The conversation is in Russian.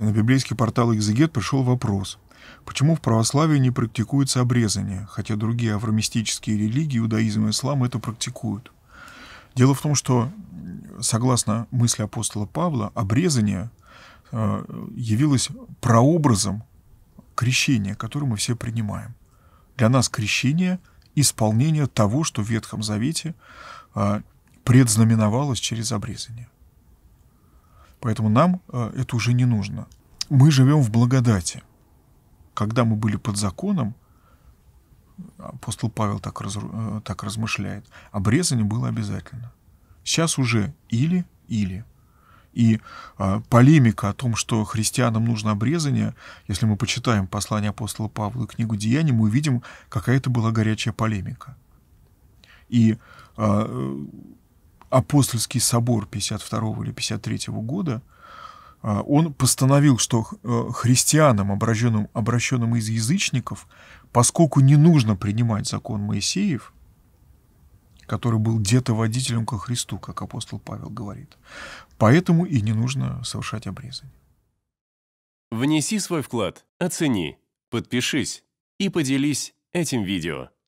и на библейский портал «Экзегет» пришел вопрос, почему в православии не практикуется обрезание, хотя другие авромистические религии, иудаизм и ислам, это практикуют. Дело в том, что, согласно мысли апостола Павла, обрезание э, явилось прообразом крещения, которое мы все принимаем. Для нас крещение – исполнение того, что в Ветхом Завете э, предзнаменовалось через обрезание – Поэтому нам э, это уже не нужно. Мы живем в благодати. Когда мы были под законом, апостол Павел так, раз, э, так размышляет, обрезание было обязательно. Сейчас уже или-или. И э, полемика о том, что христианам нужно обрезание, если мы почитаем послание апостола Павла и книгу Деяний, мы увидим, какая это была горячая полемика. И э, апостольский собор 52 или 53 года, а, он постановил, что э, христианам, обращенным, обращенным из язычников, поскольку не нужно принимать закон Моисеев, который был где водителем ко Христу, как апостол Павел говорит, поэтому и не нужно совершать обрезание. Внеси свой вклад, оцени, подпишись и поделись этим видео.